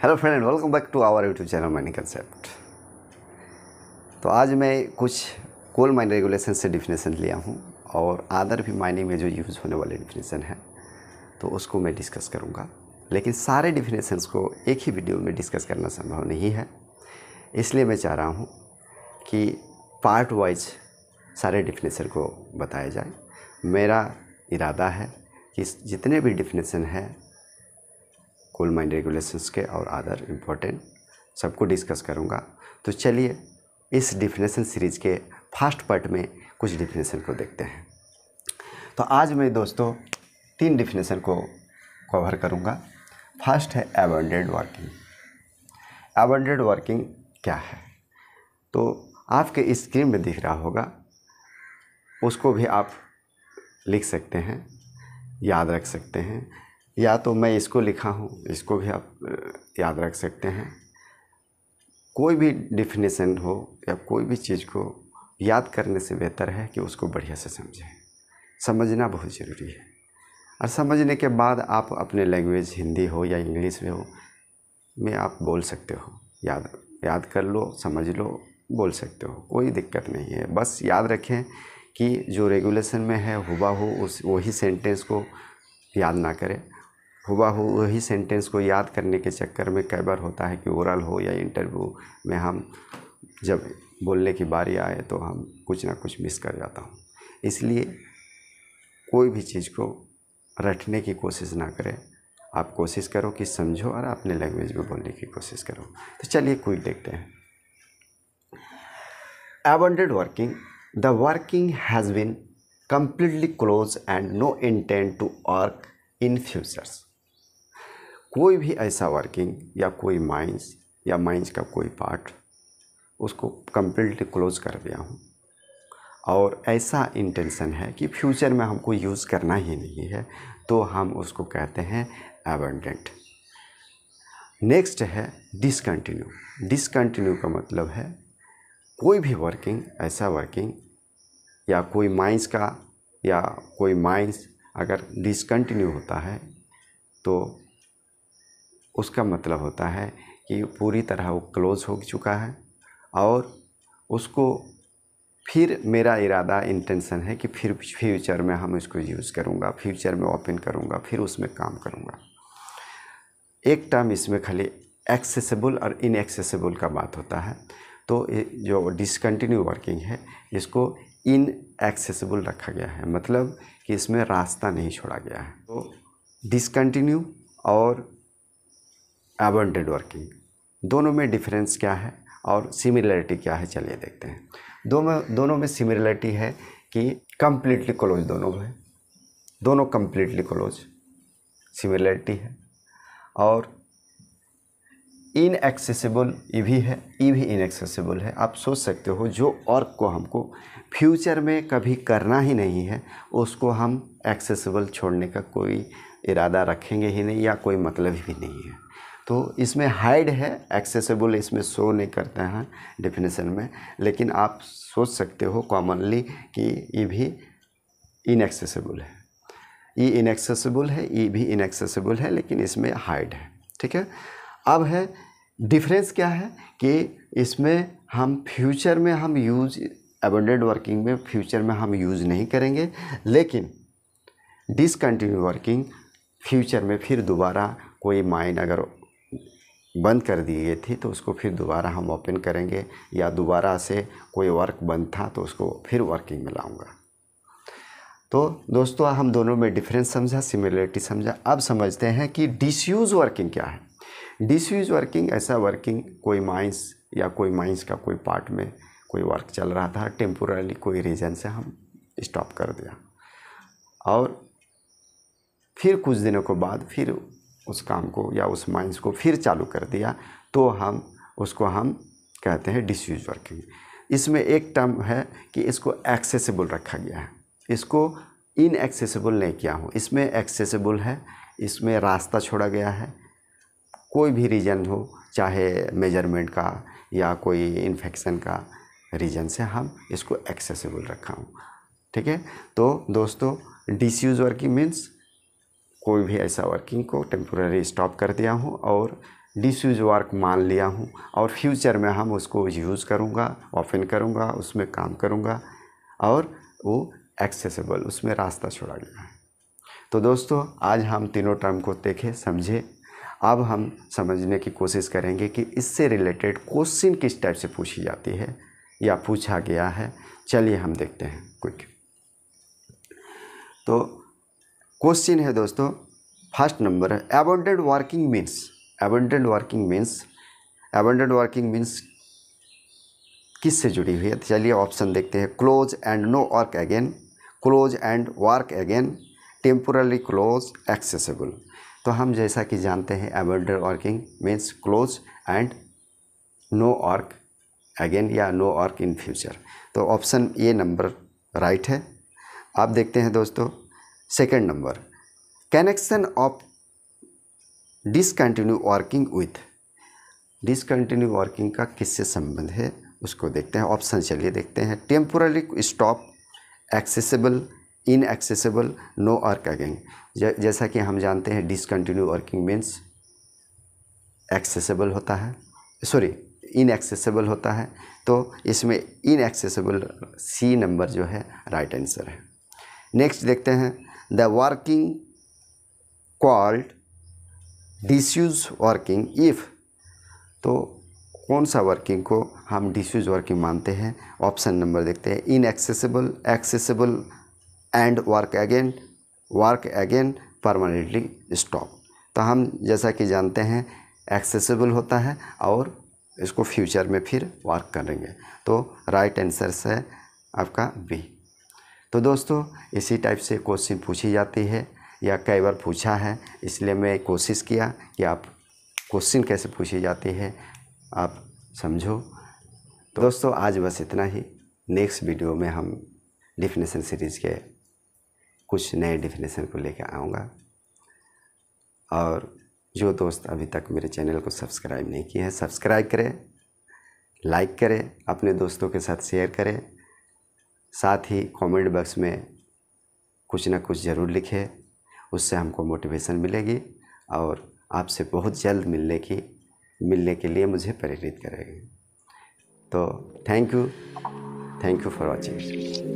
hello friend welcome back to our YouTube channel mining concept तो आज मैं कुछ कोल माइन रेगुलेशन से डिफिनेशन लिया हूँ और आदर भी माइनिंग में जो यूज़ होने वाले डिफिनेशन है तो उसको मैं डिस्कस करूँगा लेकिन सारे डिफिनेशंस को एक ही वीडियो में डिस्कस करना संभव नहीं है इसलिए मैं चाह रहा हूँ कि पार्ट वाइज सारे डिफिनेशन को बताया जाए मेरा इरादा है कि जितने भी डिफिनेशन है कोल माइंड रेगुलेशंस के और अदर इम्पोर्टेंट सबको डिस्कस करूँगा तो चलिए इस डिफिनेशन सीरीज़ के फर्स्ट पार्ट में कुछ डिफिनेशन को देखते हैं तो आज मैं दोस्तों तीन डिफिनेशन को कवर करूँगा फर्स्ट है एबंडेड वर्किंग एबंडेड वर्किंग क्या है तो आपके स्क्रीन में दिख रहा होगा उसको भी आप लिख सकते हैं याद रख सकते हैं या तो मैं इसको लिखा हूँ इसको भी आप याद रख सकते हैं कोई भी डिफिनेशन हो या कोई भी चीज़ को याद करने से बेहतर है कि उसको बढ़िया से समझें समझना बहुत ज़रूरी है और समझने के बाद आप अपने लैंग्वेज हिंदी हो या इंग्लिश में हो में आप बोल सकते हो याद याद कर लो समझ लो बोल सकते हो कोई दिक्कत नहीं है बस याद रखें कि जो रेगुलेशन में है हुबा हो उस वही सेंटेंस को याद ना करें हुबा हो वही सेंटेंस को याद करने के चक्कर में कई बार होता है कि ओरल हो या इंटरव्यू में हम जब बोलने की बारी आए तो हम कुछ ना कुछ मिस कर जाता हूँ इसलिए कोई भी चीज़ को रटने की कोशिश ना करें आप कोशिश करो कि समझो और अपने लैंग्वेज में बोलने की कोशिश करो तो चलिए कोई देखते हैं abandoned working the working has been completely close and no intent to work in futures कोई भी ऐसा वर्किंग या कोई माइंस या माइंस का कोई पार्ट उसको कम्प्लीटली क्लोज कर दिया हूँ और ऐसा इंटेंशन है कि फ्यूचर में हमको यूज़ करना ही नहीं है तो हम उसको कहते हैं एबंडेंट नेक्स्ट है डिसकंटिन्यू डिसकंटिन्यू का मतलब है कोई भी वर्किंग ऐसा वर्किंग या कोई माइंस का या कोई माइंस अगर डिसकंटिन्यू होता है तो उसका मतलब होता है कि पूरी तरह वो क्लोज़ हो चुका है और उसको फिर मेरा इरादा इंटेंशन है कि फिर फ्यूचर में हम इसको यूज़ करूँगा फ्यूचर में ओपन करूँगा फिर उसमें काम करूँगा एक टर्म इसमें खाली एक्सेसिबल और इनएक्सेसिबल का बात होता है तो जो डिसकंटिन्यू वर्किंग है इसको इन एक्सेसिबल रखा गया है मतलब कि इसमें रास्ता नहीं छोड़ा गया है तो डिसकन्टिन्यू और एबंडेड वर्किंग दोनों में डिफरेंस क्या है और सिमिलरिटी क्या है चलिए देखते हैं दोनों दोनों में सिमिलरिटी है कि कम्प्लीटली क्लोज दोनों में दोनों कम्प्लीटली क्लोज सिमिलरिटी है और इनएक्सेसिबल ये भी है ई भी इनएक्सेसिबल है आप सोच सकते हो जो और को हमको फ्यूचर में कभी करना ही नहीं है उसको हम एक्सेसिबल छोड़ने का कोई इरादा रखेंगे ही नहीं या कोई मतलब ही नहीं है तो इसमें हाइड है एक्सेसिबल इसमें शो नहीं करते हैं डेफिनेशन में लेकिन आप सोच सकते हो कॉमनली कि ये भी इनएक्सेसिबल है ये इनएक्सेसिबल है ये भी इनएक्सेसिबल है लेकिन इसमें हाइड है ठीक है अब है डिफरेंस क्या है कि इसमें हम फ्यूचर में हम यूज एबंडेड वर्किंग में फ्यूचर में हम यूज़ नहीं करेंगे लेकिन डिसकन्टिन्यू वर्किंग फ्यूचर में फिर दोबारा कोई माइन अगर बंद कर दी गई थी तो उसको फिर दोबारा हम ओपन करेंगे या दोबारा से कोई वर्क बंद था तो उसको फिर वर्किंग में लाऊंगा तो दोस्तों हम दोनों में डिफरेंस समझा सिमिलरिटी समझा अब समझते हैं कि डिसयूज़ वर्किंग क्या है डिसूज वर्किंग ऐसा वर्किंग कोई माइंस या कोई माइंस का कोई पार्ट में कोई वर्क चल रहा था टेम्पोरली कोई रीज़न से हम स्टॉप कर दिया और फिर कुछ दिनों के बाद फिर उस काम को या उस माइंस को फिर चालू कर दिया तो हम उसको हम कहते हैं डिसयूज वर्किंग इसमें एक टर्म है कि इसको एक्सेसिबल रखा गया है इसको इनएक्सेसिबल नहीं किया हूँ इसमें एक्सेसिबल है इसमें रास्ता छोड़ा गया है कोई भी रीज़न हो चाहे मेजरमेंट का या कोई इन्फेक्शन का रीज़न से हम इसको एक्सेसिबल रखा हूँ ठीक है तो दोस्तों डिस्यूज वर्किंग मीन्स कोई भी ऐसा वर्किंग को टेम्प्रेरी स्टॉप कर दिया हूँ और डिस्यूज वर्क मान लिया हूँ और फ्यूचर में हम उसको यूज़ करूँगा ऑफिन करूँगा उसमें काम करूँगा और वो एक्सेसिबल उसमें रास्ता छोड़ा गया है तो दोस्तों आज हम तीनों टर्म को देखें समझे अब हम समझने की कोशिश करेंगे कि इससे रिलेटेड क्वेश्चन किस टाइप से पूछी जाती है या पूछा गया है चलिए हम देखते हैं क्विक तो क्वेश्चन है दोस्तों फर्स्ट नंबर है abandoned working means abandoned working means abandoned working means किस से जुड़ी हुई है चलिए ऑप्शन देखते हैं close and no work again close and work again temporarily close accessible तो हम जैसा कि जानते हैं एबल्डर working means close and no work again या नो ऑर्क इन फ्यूचर तो ऑप्शन ए नंबर राइट है आप देखते हैं दोस्तों second number connection of discontinue working with discontinue working का किससे संबंध है उसको देखते हैं ऑप्शन चलिए देखते हैं temporarily stop accessible inaccessible no work कैगिंग जैसा कि हम जानते हैं डिसकन्टिन्यू वर्किंग मीन्स एक्सेसिबल होता है सॉरी इनएक्सेसिबल होता है तो इसमें इनएक्सेसिबल सी नंबर जो है राइट आंसर है नेक्स्ट देखते हैं the working called disuse working if तो कौन सा वर्किंग को हम डिस्यूज वर्किंग मानते हैं ऑप्शन नंबर देखते हैं inaccessible accessible and work again work again permanently stop तो हम जैसा कि जानते हैं एक्सेसिबल होता है और इसको फ्यूचर में फिर वर्क करेंगे तो राइट आंसर है आपका बी तो दोस्तों इसी टाइप से क्वेश्चन पूछी जाती है या कई बार पूछा है इसलिए मैं कोशिश किया कि आप क्वेश्चन कैसे पूछी जाती है आप समझो तो दोस्तों आज बस इतना ही नेक्स्ट वीडियो में हम डिफिनेशन सीरीज़ के कुछ नए डिफिनेशन को लेकर आऊँगा और जो दोस्त अभी तक मेरे चैनल को सब्सक्राइब नहीं किए हैं सब्सक्राइब करें लाइक करें अपने दोस्तों के साथ शेयर करें साथ ही कमेंट बॉक्स में कुछ ना कुछ ज़रूर लिखें उससे हमको मोटिवेशन मिलेगी और आपसे बहुत जल्द मिलने की मिलने के लिए मुझे प्रेरित करेगी तो thank you thank you for watching